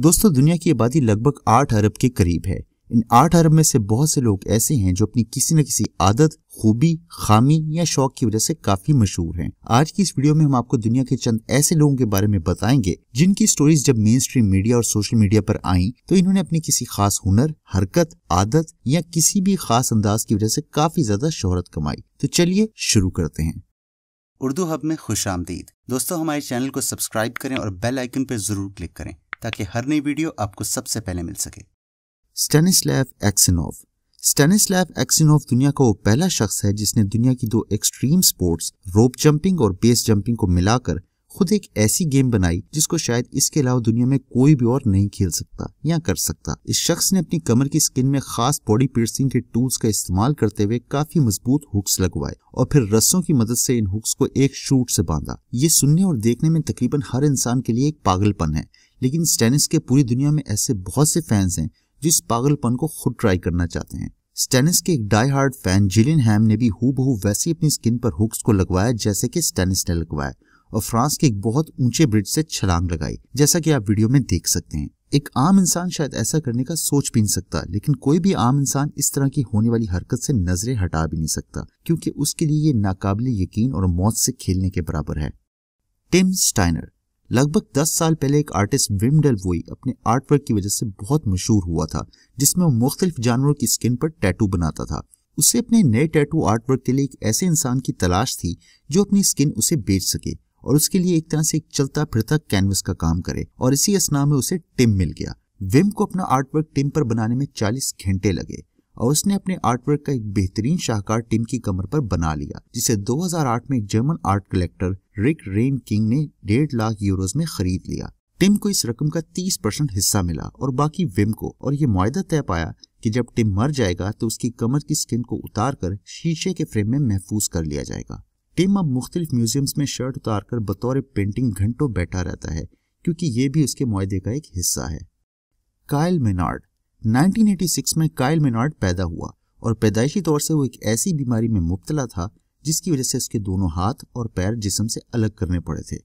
दोस्तों दुनिया की आबादी लगभग आठ अरब के करीब है इन आठ अरब में से बहुत से लोग ऐसे हैं जो अपनी किसी न किसी आदत खूबी खामी या शौक की वजह से काफी मशहूर हैं। आज की इस वीडियो में हम आपको दुनिया के चंद ऐसे लोगों के बारे में बताएंगे जिनकी स्टोरीज जब मेन स्ट्रीम मीडिया और सोशल मीडिया पर आई तो इन्होंने अपनी किसी खास हुनर हरकत आदत या किसी भी खास अंदाज की वजह से काफी ज्यादा शोहरत कमाई तो चलिए शुरू करते हैं उर्दू हब में खुश आमदीद दोस्तों हमारे चैनल को सब्सक्राइब करें और बेल आइकन पर जरूर क्लिक करें ताकि हर नई वीडियो आपको सबसे पहले मिल सके स्टेनिस्लैव एक्सिनोव स्टेनिस्लैव एक्सिनोव दुनिया का वो पहला शख्स है जिसने दुनिया की दो एक्सट्रीम स्पोर्ट्स रोप जंपिंग और बेस जंपिंग को मिलाकर खुद एक ऐसी गेम बनाई जिसको शायद इसके अलावा दुनिया में कोई भी और नहीं खेल सकता या कर सकता इस शख्स ने अपनी कमर की स्किन में खास बॉडी पियर्सिंग के टूल्स का इस्तेमाल करते हुए काफी मजबूत हुक्स लगवाए और फिर रस्सों की मदद से इन हुक्स को एक शूट से बांधा ये सुनने और देखने में तकरीबन हर इंसान के लिए एक पागलपन है लेकिन स्टेनिस के पूरी दुनिया में ऐसे बहुत से फैंस हैं जो इस पागलपन को खुद ट्राई करना चाहते हैं स्टेनिस के एक डाई हार्ड फैन जिलिन हैम ने भी हु बहू वैसी अपनी स्किन पर हुक्स को लगवाया जैसे कि स्टेनिस ने लगवाया और फ्रांस के एक बहुत ऊंचे ब्रिज से छलांग लगाई जैसा कि आप वीडियो में देख सकते हैं एक आम इंसान शायद ऐसा करने का सोच भी नहीं सकता लेकिन कोई भी आम इंसान इस तरह की होने वाली हरकत से नजरें हटा भी नहीं सकता क्योंकि उसके लिए ये नाकाबिले यकीन और मौत से खेलने के बराबर है टिम स्टाइनर लगभग 10 साल पहले एक आर्टिस्ट विमडल वोई अपने आर्ट वर्क की वजह से बहुत मशहूर हुआ था जिसमें वो मुख्तलिफ जानवरों की स्किन पर टैटू बनाता था उसे अपने नए टैटू आर्टवर्क के लिए एक ऐसे इंसान की तलाश थी जो अपनी स्किन उसे बेच सके और उसके लिए एक तरह से एक चलता फिरता कैनवस का काम करे और इसी असना में उसे टिम मिल गया विम को अपना आर्टवर्क टिम पर बनाने में 40 घंटे लगे और उसने अपने आर्टवर्क का एक बेहतरीन शाहकार टिम की कमर पर बना लिया जिसे 2008 में एक German art collector Rik Reinking ने डेढ़ लाख यूरोज में खरीद लिया टिम को इस रकम का 30 परसेंट हिस्सा मिला और बाकी विम को और ये मुआदा तय पाया कि जब टिम मर जाएगा तो उसकी कमर की स्किन को उतार कर शीशे के फ्रेम में महफूज कर लिया जाएगा टिम अब मुख्तलिफ म्यूजियम्स में शर्ट उतार कर बतौर पेंटिंग घंटों बैठा रहता है क्योंकि ये भी उसके मुआदे का एक हिस्सा है कायल मेनार्ड 1986 में काइल मेनॉर्ड पैदा हुआ और पैदाइशी तौर से वो एक ऐसी बीमारी में मुबतला था जिसकी वजह से उसके दोनों हाथ और पैर जिसम से अलग करने पड़े थे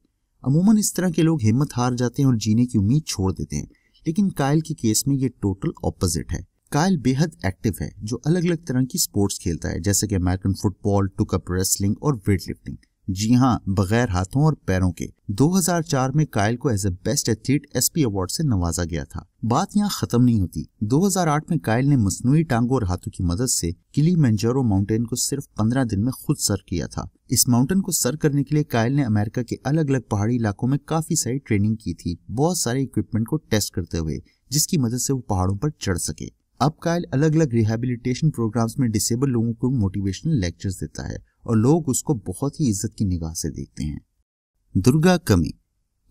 अमूमन इस तरह के लोग हिम्मत हार जाते हैं और जीने की उम्मीद छोड़ देते हैं लेकिन कायल के केस में ये टोटल ऑपोजिट है कायल बेहद एक्टिव है जो अलग अलग तरह की स्पोर्ट्स खेलता है जैसे कि अमेरिकन फुटबॉल टुकअप रेसलिंग और वेट लिफ्टिंग जी हाँ बगैर हाथों और पैरों के 2004 में कायल को as a best athlete ESPY award से नवाजा गया था बात यहाँ खत्म नहीं होती 2008 में कायल ने मसनू टांगों और हाथों की मदद से किली मंजरो माउंटेन को सिर्फ 15 दिन में खुद सर किया था इस माउंटेन को सर करने के लिए कायल ने अमेरिका के अलग अलग पहाड़ी इलाकों में काफी सारी ट्रेनिंग की थी बहुत सारे इक्विपमेंट को टेस्ट करते हुए जिसकी मदद से वो पहाड़ों पर चढ़ सके अब कायल अलग अलग रिहेबिलिटेशन प्रोग्राम्स में डिसेबल लोगों को मोटिवेशनल लेक्चर्स देता है और लोग उसको बहुत ही इज्जत की निगाह से देखते हैं दुर्गा कमी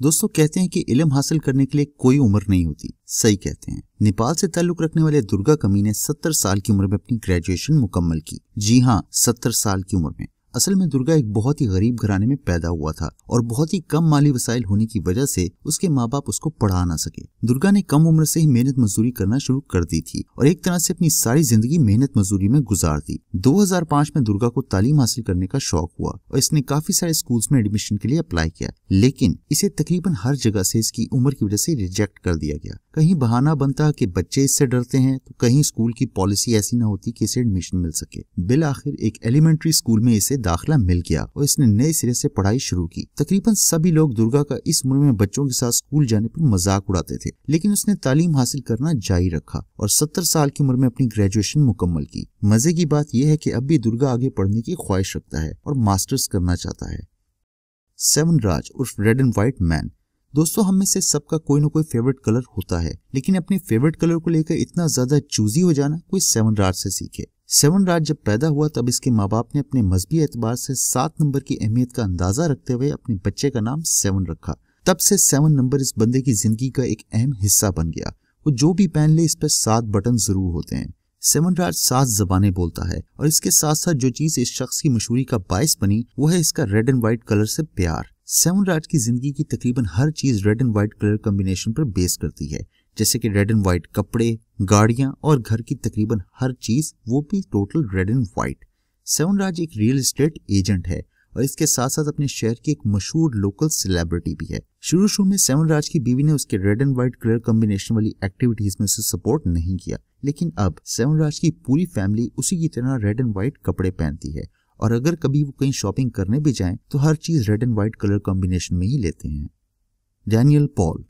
दोस्तों कहते हैं कि इलम हासिल करने के लिए कोई उम्र नहीं होती सही कहते हैं नेपाल से ताल्लुक रखने वाले दुर्गा कमी ने सत्तर साल की उम्र में अपनी ग्रेजुएशन मुकम्मल की जी हाँ सत्तर साल की उम्र में असल में दुर्गा एक बहुत ही गरीब घराने में पैदा हुआ था और बहुत ही कम माली वसाइल होने की वजह से उसके माँ बाप उसको पढ़ा ना सके दुर्गा ने कम उम्र से ही मेहनत मजदूरी करना शुरू कर दी थी और एक तरह से अपनी सारी जिंदगी मेहनत मजदूरी में गुजार दी 2005 में दुर्गा को तालीम हासिल करने का शौक हुआ और इसने काफी सारे स्कूल में एडमिशन के लिए अप्लाई किया लेकिन इसे तकरीबन हर जगह से इसकी उम्र की वजह से रिजेक्ट कर दिया गया कहीं बहाना बनता कि बच्चे इससे डरते हैं तो कहीं स्कूल की पॉलिसी ऐसी न होती कि इसे एडमिशन मिल सके बिल आखिर एक एलिमेंट्री स्कूल में इसे दाखिला मिल गया और इसने नए सिरे से पढ़ाई शुरू की तकरीबन सभी लोग दुर्गा का इस उम्र में बच्चों के साथ स्कूल जाने पर मजाक उड़ाते थे लेकिन उसने तालीम हासिल करना जारी रखा और सत्तर साल की उम्र में अपनी ग्रेजुएशन मुकम्मल की मजे की बात यह है की अब भी दुर्गा आगे पढ़ने की ख्वाहिश रखता है और मास्टर्स करना चाहता है सेवन राज उर्फ रेड एंड व्हाइट मैन दोस्तों हम में से सबका कोई ना कोई फेवरेट कलर होता है लेकिन अपने फेवरेट कलर को लेकर इतना ज्यादा चूजी हो जाना कोई सेवन राज से सीखे सेवन राज जब पैदा हुआ तब इसके माँ बाप ने अपने मजहबी एतबार से सात नंबर की अहमियत का अंदाजा रखते हुए अपने बच्चे का नाम सेवन रखा तब से सेवन नंबर इस बंदे की जिंदगी का एक अहम हिस्सा बन गया वो जो भी पहन ले इस पर सात बटन जरूर होते हैं सेवन राज सात जबाने बोलता है और इसके साथ साथ जो चीज इस शख्स की मशहूरी का बायस बनी वो है इसका रेड एंड व्हाइट कलर से प्यार सेवन राज की जिंदगी की तकरीबन हर चीज red and white colour combination पर बेस करती है जैसे कि रेड एंड वाइट कपड़े गाड़ियां और घर की तकरीबन हर चीज वो भी total red and white seven राज एक रियल एस्टेट एजेंट है और इसके साथ साथ अपने शहर की एक मशहूर लोकल सेलिब्रिटी भी है शुरू शुरू में सेवन राज की बीवी ने उसके red and white colour combination वाली एक्टिविटीज में उसे सपोर्ट नहीं किया लेकिन अब सेवन राज की पूरी फैमिली उसी की तरह रेड एंड व्हाइट कपड़े पहनती है और अगर कभी वो कहीं शॉपिंग करने भी जाएं तो हर चीज़ red and white colour combination में ही लेते हैं डैनियल पॉल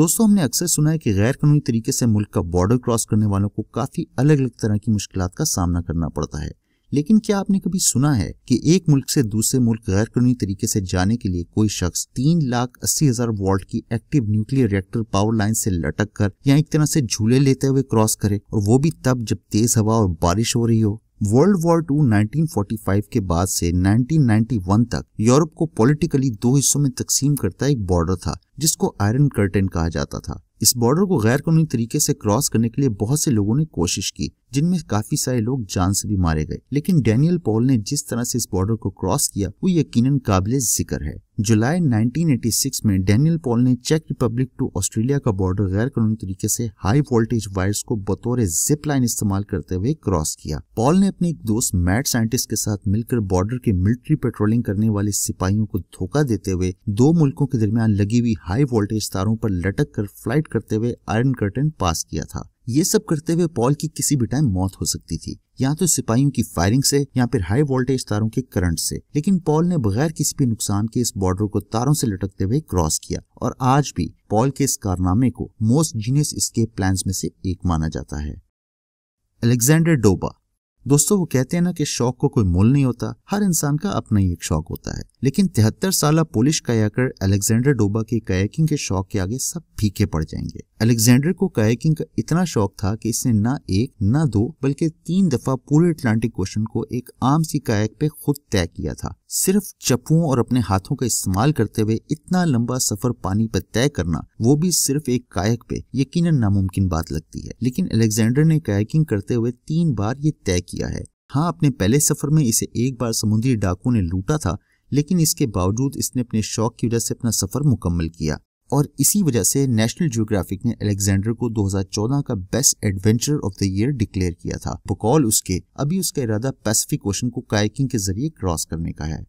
दोस्तों हमने अक्सर सुना है कि गैर कानूनी तरीके से मुल्क का बॉर्डर क्रॉस करने वालों को काफ़ी अलग अलग तरह की मुश्किल का सामना करना पड़ता है लेकिन क्या आपने कभी सुना है कि एक मुल्क से दूसरे मुल्क गैर कानूनी तरीके से जाने के लिए कोई शख्स तीन लाख अस्सी हजार वोल्ट की active nuclear reactor power line से लटक कर या एक तरह से झूले लेते हुए क्रॉस करे और वो भी तब जब तेज हवा और बारिश हो रही हो वर्ल्ड वॉर टू 1945 के बाद से 1991 तक यूरोप को पॉलिटिकली दो हिस्सों में तकसीम करता एक बॉर्डर था जिसको आयरन कर्टेन कहा जाता था इस बॉर्डर को गैर कानूनी तरीके से क्रॉस करने के लिए बहुत से लोगों ने कोशिश की जिनमें काफी सारे लोग जान से भी मारे गए लेकिन डेनियल पॉल ने जिस तरह से इस बॉर्डर को क्रॉस किया वो यकीनन काबिल जिक्र है जुलाई 1986 में डेनियल पॉल ने चेक रिपब्लिक टू ऑस्ट्रेलिया का बॉर्डर गैर कानूनी तरीके से हाई वोल्टेज वायर्स को बतौर जिप लाइन इस्तेमाल करते हुए क्रॉस किया पॉल ने अपने एक दोस्त मैट साइंटिस्ट के साथ मिलकर बॉर्डर के मिलिट्री पेट्रोलिंग करने वाले सिपाहियों को धोखा देते हुए दो मुल्कों के दरमियान लगी हुई हाई वोल्टेज तारों पर लटक कर फ्लाइट करते हुए आयरन कर्टन पास किया था ये सब करते हुए पॉल की किसी भी टाइम मौत हो सकती थी या तो सिपाहियों की फायरिंग से या फिर हाई वोल्टेज तारों के करंट से लेकिन पॉल ने बगैर किसी भी नुकसान के इस बॉर्डर को तारों से लटकते हुए क्रॉस किया और आज भी पॉल के इस कारनामे को मोस्ट जीनियस स्केप प्लान में से एक माना जाता है अलेक्जेंडर डोबा दोस्तों वो कहते हैं ना कि शौक को कोई मोल नहीं होता हर इंसान का अपना ही एक शौक होता है लेकिन तिहत्तर साल पोलिश कयाकर अलेक्जेंडर डोबा के कयाकिंग के शौक के आगे सब फीके पड़ जाएंगे अलेक्जेंडर को कयाकिंग का इतना शौक था कि इसने न एक न दो बल्कि तीन दफा पूरे अटलांटिक क्वेश्चन को एक आम सी कायक पे खुद तय किया था सिर्फ चप्पुओं और अपने हाथों का इस्तेमाल करते हुए इतना लंबा सफर पानी पर तय करना वो भी सिर्फ एक कायक पे यकीनन नामुमकिन बात लगती है लेकिन अलेक्जेंडर ने कायकिंग करते हुए तीन बार ये तय किया किया है हाँ अपने पहले सफर में इसे एक बार समुद्री डाकू ने लूटा था लेकिन इसके बावजूद इसने अपने शौक की वजह से अपना सफर मुकम्मल किया और इसी वजह से नेशनल जियोग्राफिक ने अलेक्जेंडर को 2014 का best adventure of the year declare किया था बकौल उसके अभी उसका इरादा पैसिफिक ओशन को कायकिंग के जरिए क्रॉस करने का है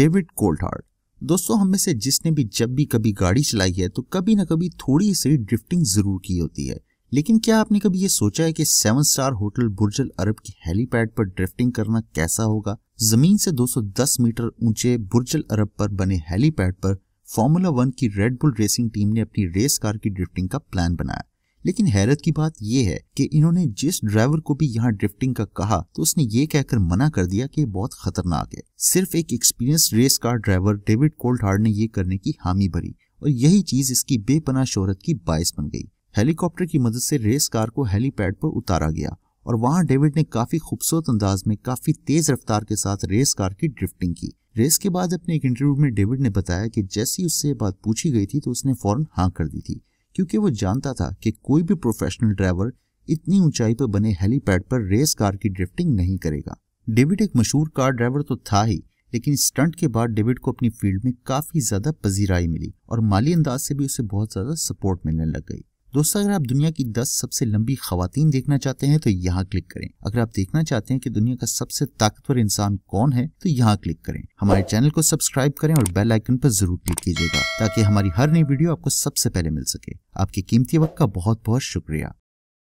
डेविड कोल्टहार्ट दोस्तों हम में से जिसने भी जब भी कभी गाड़ी चलाई है तो कभी ना कभी थोड़ी सी ड्रिफ्टिंग जरूर की होती है लेकिन क्या आपने कभी ये सोचा है कि seven star hotel Burj Al Arab की हेलीपैड पर ड्रिफ्टिंग करना कैसा होगा जमीन से 210 मीटर ऊंचे बुर्जल अरब पर बने हेलीपैड पर फॉर्मूला वन की रेडबुल रेसिंग टीम ने अपनी रेस कार की ड्रिफ्टिंग का प्लान बनाया लेकिन हैरत की बात यह है कि इन्होंने जिस ड्राइवर को भी यहाँ ड्रिफ्टिंग का कहा तो उसने ये कहकर मना कर दिया कि बहुत खतरनाक है सिर्फ एक experience race car driver David Coulthard ने ये करने की हामी भरी और यही चीज इसकी बेपना शोहरत की बायस बन गई हेलीकॉप्टर की मदद से रेस कार को हेलीपैड पर उतारा गया और वहां डेविड ने काफी खूबसूरत अंदाज में काफी तेज रफ्तार के साथ रेस कार की ड्रिफ्टिंग की रेस के बाद अपने एक इंटरव्यू में डेविड ने बताया कि जैसी उससे बात पूछी गई थी तो उसने फौरन हाँ कर दी थी क्योंकि वो जानता था कि कोई भी प्रोफेशनल ड्राइवर इतनी ऊंचाई पर बने हेलीपैड पर रेस कार की ड्रिफ्टिंग नहीं करेगा डेविड एक मशहूर कार ड्राइवर तो था ही लेकिन स्टंट के बाद डेविड को अपनी फील्ड में काफी ज्यादा पजीराई मिली और माली अंदाज से भी उसे बहुत ज्यादा सपोर्ट मिलने लग गई दोस्तों अगर आप दुनिया की 10 सबसे लंबी खातन देखना चाहते हैं तो यहाँ क्लिक करें अगर आप देखना चाहते हैं कि दुनिया का सबसे ताकतवर इंसान कौन है तो यहाँ क्लिक करें हमारे चैनल को सब्सक्राइब करें और बेल आइकन पर जरूर क्लिक कीजिएगा ताकि हमारी हर नई वीडियो आपको सबसे पहले मिल सके आपके कीमती वक्त का बहुत बहुत शुक्रिया